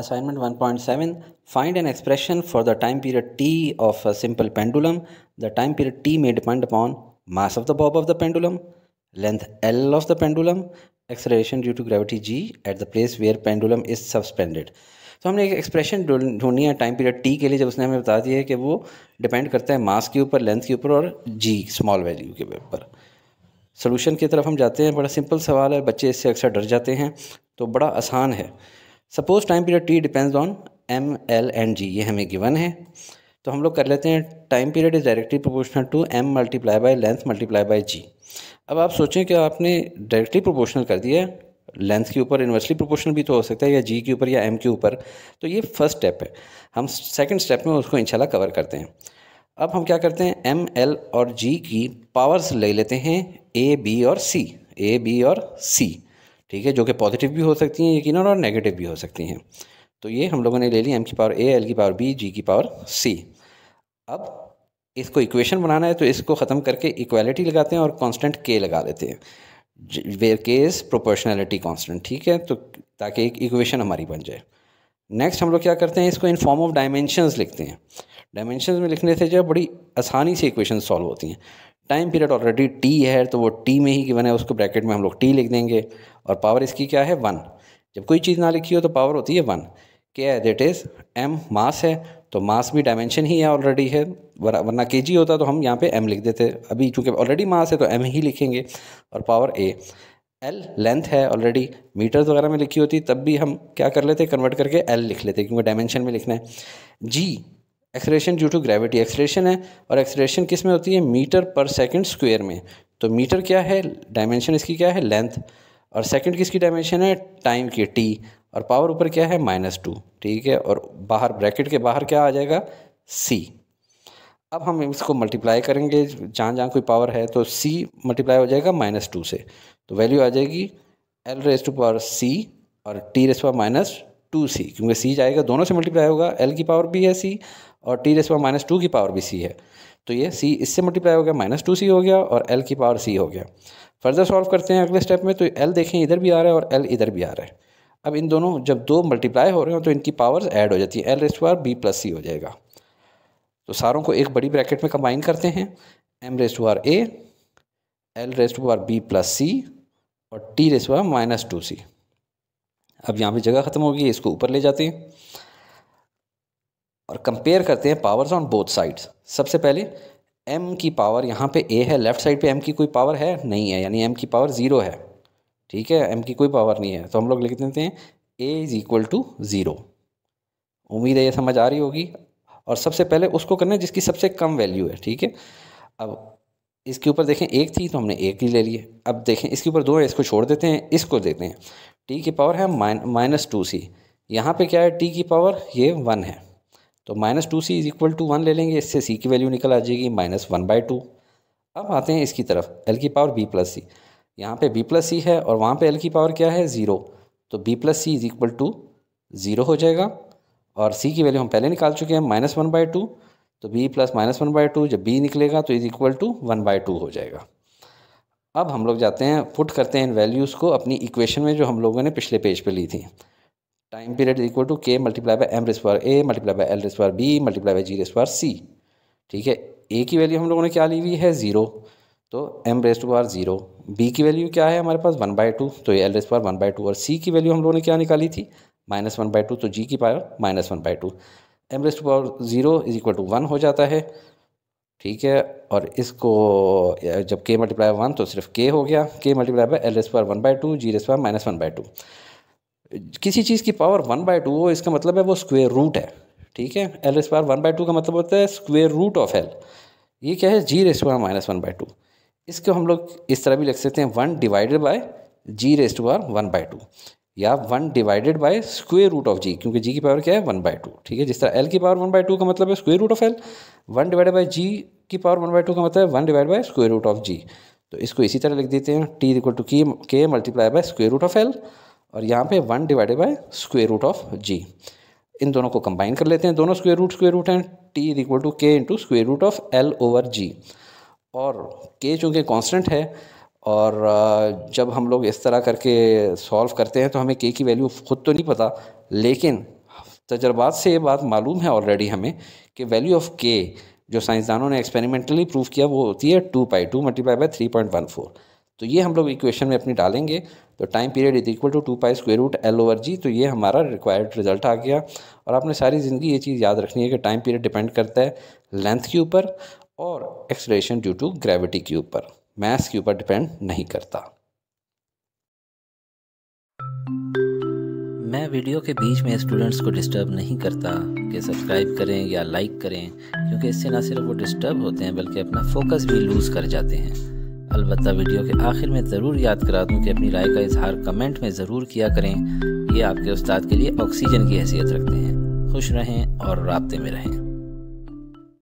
Assignment 1.7 Find an expression for the time period t of a simple pendulum. The time period t may depend upon mass of the bob of the pendulum, length L of the pendulum, acceleration due to gravity g at the place where pendulum is suspended. तो हमने एक expression ढूंढनी है time period T के लिए जब उसने हमें बता दिया है कि वो डिपेंड करता है मास के ऊपर लेंथ के ऊपर और जी स्मॉल वैल्यू के ऊपर सोल्यूशन की तरफ हम जाते हैं बड़ा सिंपल सवाल है बच्चे इससे अक्सर डर जाते हैं तो बड़ा आसान है suppose time period T depends on M L and G ये हमें गिवन है तो हम लोग कर लेते हैं time period is directly proportional to M multiply by length multiply by G अब आप सोचें कि आपने डायरेक्टली प्रोपोर्शनल कर दिया लेंथ के ऊपर इन्वर्सली प्रोपोर्शनल भी तो हो सकता है या जी के ऊपर या एम के ऊपर तो ये फर्स्ट स्टेप है हम सेकेंड स्टेप में उसको इंशाल्लाह कवर करते हैं अब हम क्या करते हैं एम एल और जी की पावर्स ले लेते हैं ए बी और सी ए बी और सी ठीक है जो कि पॉजिटिव भी हो सकती हैं यकीन और नेगेटिव भी हो सकती हैं तो ये हम लोगों ने ले ली एम की पावर ए एल की पावर बी जी की पावर सी अब इसको इक्वेशन बनाना है तो इसको ख़त्म करके इक्वालिटी लगाते हैं और कांस्टेंट के लगा देते हैं वेयर के इज़ प्रोपोर्शनैलिटी कांस्टेंट ठीक है तो ताकि एक इक्वेशन हमारी बन जाए नेक्स्ट हम लोग क्या करते हैं इसको इन फॉर्म ऑफ डायमेंशंस लिखते हैं डायमेंशंस में लिखने से जो बड़ी आसानी से इक्वेशन सॉल्व होती हैं टाइम पीरियड ऑलरेडी टी है तो वो टी में ही गिवन है उसको ब्रैकेट में हम लोग टी लिख देंगे और पावर इसकी क्या है वन जब कोई चीज़ ना लिखी हो तो पावर होती है वन क्या है दैट इज़ एम मास है तो मास भी डायमेंशन ही है ऑलरेडी है वरना के जी होता तो हम यहाँ पे एम लिख देते अभी चूँकि ऑलरेडी मास है तो एम ही लिखेंगे और पावर ए एल लेंथ है ऑलरेडी मीटर्स वगैरह में लिखी होती तब भी हम क्या कर लेते कन्वर्ट करके एल लिख लेते क्योंकि डायमेंशन में लिखना है G acceleration due to gravity acceleration है और एक्सलेशन किस में होती है मीटर पर सेकंड स्क्वायर में तो मीटर क्या है डायमेंशन इसकी क्या है लेंथ और सेकंड किसकी डायमेंशन है टाइम की टी और पावर ऊपर क्या है माइनस टू ठीक है और बाहर ब्रैकेट के बाहर क्या आ जाएगा सी अब हम इसको मल्टीप्लाई करेंगे जहाँ जहाँ कोई पावर है तो सी मल्टीप्लाई हो जाएगा माइनस टू से तो वैल्यू आ जाएगी L raise to power C और T raise power minus two C क्योंकि सी जाएगा दोनों से मल्टीप्लाई होगा एल की पावर भी है सी और T raise power minus two की पावर भी सी है तो ये सी इससे मल्टीप्लाई हो गया माइनस टू सी हो गया और एल की पावर सी हो गया फर्दर सॉल्व करते हैं अगले स्टेप में तो एल देखें इधर भी आ रहा है और एल इधर भी आ रहा है अब इन दोनों जब दो मल्टीप्लाई हो रहे हो तो इनकी पावर्स ऐड हो जाती है L raise power B plus C हो जाएगा तो सारों को एक बड़ी ब्रैकेट में कंबाइन करते हैं M raise to R A L raise to R B plus C और T raise to R minus two C अब यहाँ पे जगह ख़त्म होगी इसको ऊपर ले जाते हैं और कंपेयर करते हैं पावर्स ऑन बोथ साइड्स सबसे पहले एम की पावर यहाँ पे ए है लेफ़्ट साइड पे एम की कोई पावर है नहीं है यानी एम की पावर ज़ीरो है ठीक है एम की कोई पावर नहीं है तो हम लोग लिख देते हैं A is equal to zero उम्मीद है ये समझ आ रही होगी और सबसे पहले उसको करना है जिसकी सबसे कम वैल्यू है ठीक है अब इसके ऊपर देखें एक थी तो हमने एक ही ले ली अब देखें इसके ऊपर दो है इसको छोड़ देते हैं इसको देते हैं टी की पावर है माइनस टू सी यहाँ पे क्या है टी की पावर ये वन है तो minus two C is equal to one ले लेंगे इससे सी की वैल्यू निकल आ जाएगी माइनस वन बाई टू अब आते हैं इसकी तरफ एल की पावर बी प्लस सी यहाँ पे बी प्लस सी है और वहाँ पे एल की पावर क्या है ज़ीरो तो B plus C is equal to zero हो जाएगा और सी की वैल्यू हम पहले निकाल चुके हैं माइनस वन बाई टू तो B plus minus one by two जब बी निकलेगा तो is equal to one by two हो जाएगा अब हम लोग जाते हैं पुट करते हैं इन वैल्यूज़ को अपनी इक्वेशन में जो हम लोगों ने पिछले पेज पे ली थी time period equal to K multiply by M raise power A multiply by L raise power B multiply by G raise power C ठीक है ए की वैल्यू हम लोगों ने क्या ली हुई है ज़ीरो तो M raise to R zero B की वैल्यू क्या है हमारे पास वन बाय टू तो L raise power one by two और सी की वैल्यू हम लोगों ने क्या निकाली थी माइनस वन बाय टू तो जी की power minus one by two M raise to power zero is equal to one हो जाता है ठीक है और इसको जब के मल्टीप्लाई वन तो सिर्फ के हो गया K multiply by L square one by two G square minus one by two किसी चीज़ की पावर वन बाई टू हो इसका मतलब है वो स्क्वेयर रूट है ठीक है L square one by two का मतलब होता है स्क्वेयर रूट ऑफ एल ये क्या है G raise minus one by two इसको हम लोग इस तरह भी लिख सकते हैं one divided by G raise one by two या one divided by square root of G क्योंकि जी की पावर क्या है वन बाय टू ठीक है जिस तरह एल की पावर वन बाय टू का मतलब है square root of L one divided by G की पावर वन बाय टू का मतलब है one divide by square root of G तो इसको इसी तरह लिख देते हैं टी इक्वल टू की K multiply by square root of L और यहाँ पे one divided by square root of G इन दोनों को कंबाइन कर लेते हैं दोनों स्क्वेयर रूट स्क्वेयर रूट हैं T equal to K into square root of L over G और के चूँकि कॉन्स्टेंट है और जब हम लोग इस तरह करके सॉल्व करते हैं तो हमें के की वैल्यू ख़ुद तो नहीं पता लेकिन तजर्बात से ये बात मालूम है ऑलरेडी हमें कि वैल्यू ऑफ के जो साइंसदानों ने एक्सपेरिमेंटली प्रूव किया वो होती है two pi two multiply by three point one four तो ये हम लोग इक्वेशन में अपनी डालेंगे तो time period is equal to two pi square root L over G तो ये हमारा रिक्वायर्ड रिजल्ट आ गया और आपने सारी ज़िंदगी ये चीज़ याद रखनी है कि टाइम पीरियड डिपेंड करता है लेंथ के ऊपर और एक्सलेशन ड्यू टू ग्रेविटी के ऊपर मैथ्स के ऊपर डिपेंड नहीं करता मैं वीडियो के बीच में स्टूडेंट्स को डिस्टर्ब नहीं करता कि सब्सक्राइब करें या लाइक करें क्योंकि इससे ना सिर्फ वो डिस्टर्ब होते हैं बल्कि अपना फोकस भी लूज़ कर जाते हैं अलबत्त वीडियो के आखिर में ज़रूर याद करा दूँ कि अपनी राय का इजहार कमेंट में ज़रूर किया करें ये आपके उस्ताद के लिए ऑक्सीजन की हैसियत रखते हैं खुश रहें और रबते में रहें